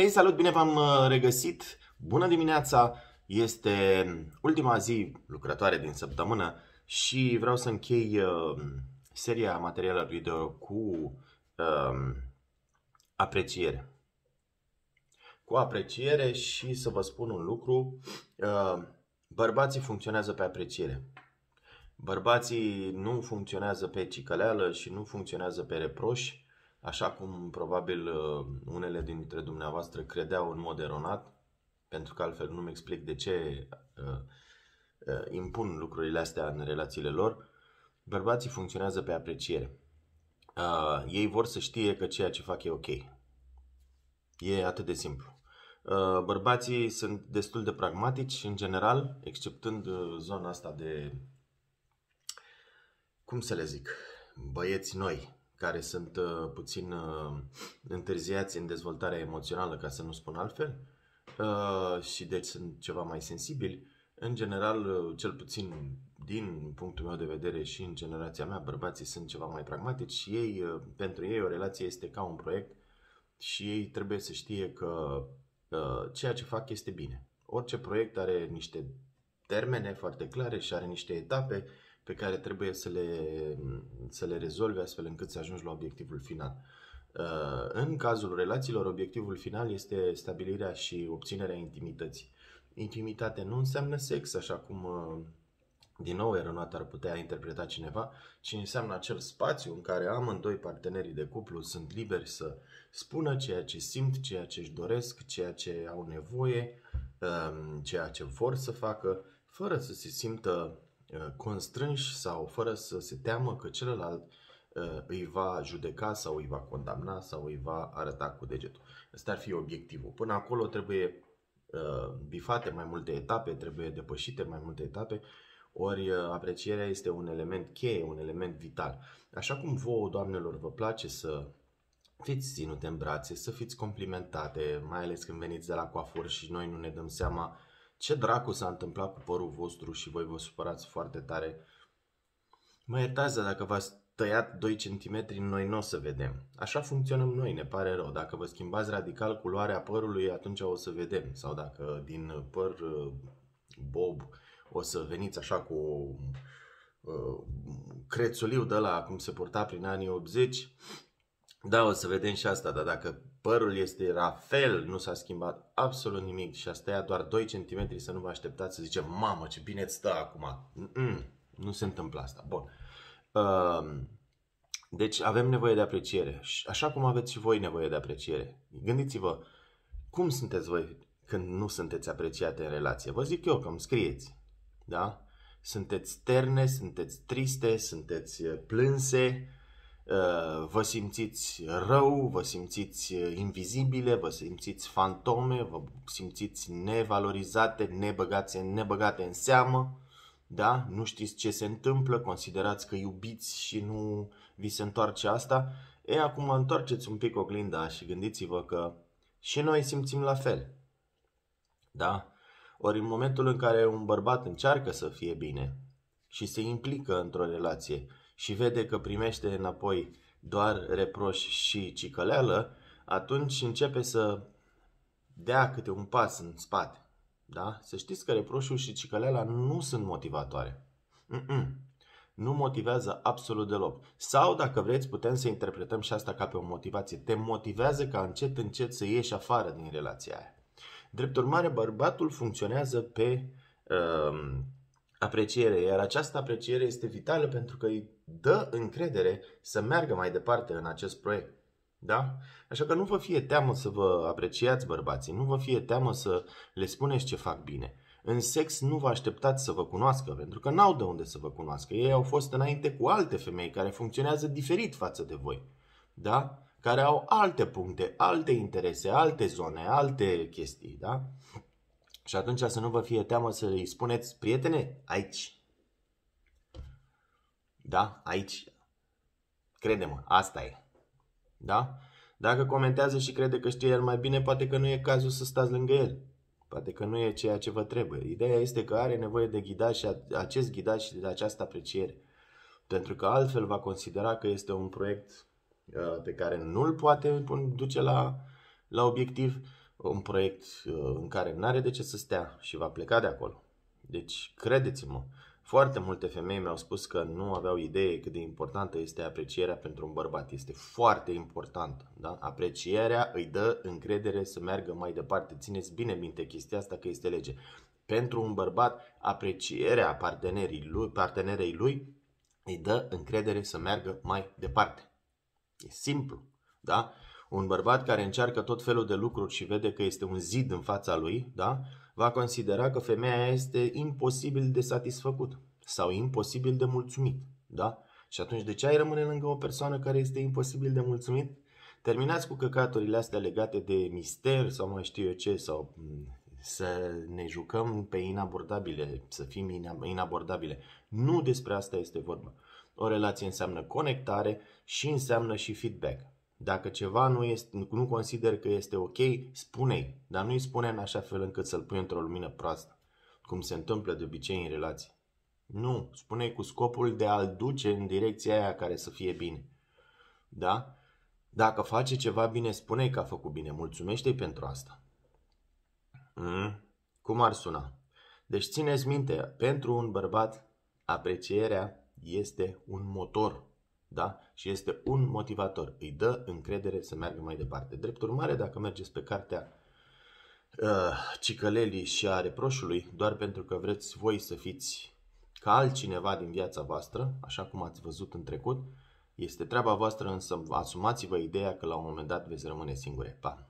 Hei, salut, bine v-am uh, regăsit! Bună dimineața! Este um, ultima zi lucrătoare din săptămână și vreau să închei uh, seria materialelor video cu uh, apreciere. Cu apreciere și să vă spun un lucru, uh, bărbații funcționează pe apreciere. Bărbații nu funcționează pe cicăleală și nu funcționează pe reproși, așa cum probabil uh, unele dintre dumneavoastră credeau în mod eronat, pentru că altfel nu-mi explic de ce uh, uh, impun lucrurile astea în relațiile lor, bărbații funcționează pe apreciere. ei vor să știe că ceea ce fac e ok. E atât de simplu. bărbații sunt destul de pragmatici, în general, exceptând zona asta de. cum să le zic? Băieți noi care sunt uh, puțin uh, întârziați în dezvoltarea emoțională, ca să nu spun altfel, uh, și deci sunt ceva mai sensibili, în general, uh, cel puțin din punctul meu de vedere și în generația mea, bărbații sunt ceva mai pragmatici și ei, uh, pentru ei o relație este ca un proiect și ei trebuie să știe că uh, ceea ce fac este bine. Orice proiect are niște termene foarte clare și are niște etape pe care trebuie să le, să le rezolvi astfel încât să ajungi la obiectivul final. Uh, în cazul relațiilor, obiectivul final este stabilirea și obținerea intimității. Intimitate nu înseamnă sex, așa cum uh, din nou eronat ar putea interpreta cineva, ci înseamnă acel spațiu în care amândoi partenerii de cuplu sunt liberi să spună ceea ce simt, ceea ce își doresc, ceea ce au nevoie, um, ceea ce vor să facă, fără să se simtă Uh, constrânși sau fără să se teamă că celălalt uh, îi va judeca sau îi va condamna sau îi va arăta cu degetul. Ăsta ar fi obiectivul. Până acolo trebuie uh, bifate mai multe etape, trebuie depășite mai multe etape, ori aprecierea este un element cheie, un element vital. Așa cum vouă, doamnelor, vă place să fiți ținute în brațe, să fiți complimentate, mai ales când veniți de la coafuri și noi nu ne dăm seama ce dracu s-a întâmplat cu părul vostru și voi vă supărați foarte tare. Mă iertați, dar dacă v-ați tăiat 2 cm, noi nu o să vedem. Așa funcționăm noi, ne pare rău. Dacă vă schimbați radical culoarea părului, atunci o să vedem. Sau dacă din păr uh, bob o să veniți așa cu uh, crețuliu de la cum se purta prin anii 80, da, o să vedem și asta, dar dacă părul este la fel, nu s-a schimbat absolut nimic și asta ia doar 2 cm să nu vă așteptați să zice mamă ce bine îți stă acum. Mm-mm, nu se întâmplă asta. Bun. Ehm, deci avem nevoie de apreciere. Așa cum aveți și voi nevoie de apreciere. Gândiți-vă, cum sunteți voi când nu sunteți apreciate în relație? Vă zic eu că îmi scrieți. Da? Sunteți terne, sunteți triste, sunteți eh, plânse, Eh, vă simțiți rău, vă simțiți eh, invizibile, vă simțiți fantome, vă simțiți nevalorizate, nebăgate, nebăgate în seamă, da? nu știți ce se întâmplă, considerați că iubiți și nu vi se întoarce asta. E, acum întoarceți un pic oglinda și gândiți-vă că și noi simțim la fel. Da? Ori în momentul în care un bărbat încearcă să fie bine și se implică într-o relație, și vede că primește înapoi doar reproș și cicăleală, atunci începe să dea câte un pas în spate. Da? Să știți că reproșul și cicăleala nu sunt motivatoare. Mm-mm. Nu motivează absolut deloc. Sau, dacă vreți, putem să interpretăm și asta ca pe o motivație. Te motivează ca încet, încet să ieși afară din relația aia. Drept urmare, bărbatul funcționează pe uh, apreciere, iar această apreciere este vitală pentru că îi dă încredere să meargă mai departe în acest proiect. Da? Așa că nu vă fie teamă să vă apreciați bărbații, nu vă fie teamă să le spuneți ce fac bine. În sex nu vă așteptați să vă cunoască, pentru că n-au de unde să vă cunoască. Ei au fost înainte cu alte femei care funcționează diferit față de voi. Da? Care au alte puncte, alte interese, alte zone, alte chestii, da? Și atunci să nu vă fie teamă să îi spuneți, prietene, aici. Da? Aici. Crede-mă, asta e. Da? Dacă comentează și crede că știe el mai bine, poate că nu e cazul să stați lângă el. Poate că nu e ceea ce vă trebuie. Ideea este că are nevoie de ghidaj și acest ghidaj și de această apreciere. Pentru că altfel va considera că este un proiect uh, pe care nu-l poate duce la, la obiectiv un proiect uh, în care nu are de ce să stea și va pleca de acolo. Deci, credeți-mă, foarte multe femei mi-au spus că nu aveau idee cât de importantă este aprecierea pentru un bărbat. Este foarte importantă. Da? Aprecierea îi dă încredere să meargă mai departe. Țineți bine minte chestia asta că este lege. Pentru un bărbat, aprecierea partenerii lui, partenerei lui îi dă încredere să meargă mai departe. E simplu. Da? Un bărbat care încearcă tot felul de lucruri și vede că este un zid în fața lui, da? va considera că femeia este imposibil de satisfăcut sau imposibil de mulțumit. Da? Și atunci de ce ai rămâne lângă o persoană care este imposibil de mulțumit? Terminați cu căcaturile astea legate de mister sau mai știu eu ce, sau mm, să ne jucăm pe inabordabile, să fim inabordabile. Nu despre asta este vorba. O relație înseamnă conectare și înseamnă și feedback. Dacă ceva nu, este, nu consider că este ok, spune-i, dar nu-i spune în așa fel încât să-l pui într-o lumină proastă, cum se întâmplă de obicei în relații. Nu, spune-i cu scopul de a-l duce în direcția aia care să fie bine. Da? Dacă face ceva bine, spune-i că a făcut bine, mulțumește-i pentru asta. Mm? Cum ar suna? Deci țineți minte, pentru un bărbat, aprecierea este un motor da? Și este un motivator. Îi dă încredere să meargă mai departe. Drept urmare, dacă mergeți pe cartea uh, Cicălelii și a reproșului, doar pentru că vreți voi să fiți ca altcineva din viața voastră, așa cum ați văzut în trecut, este treaba voastră, însă asumați-vă ideea că la un moment dat veți rămâne singure. Pa!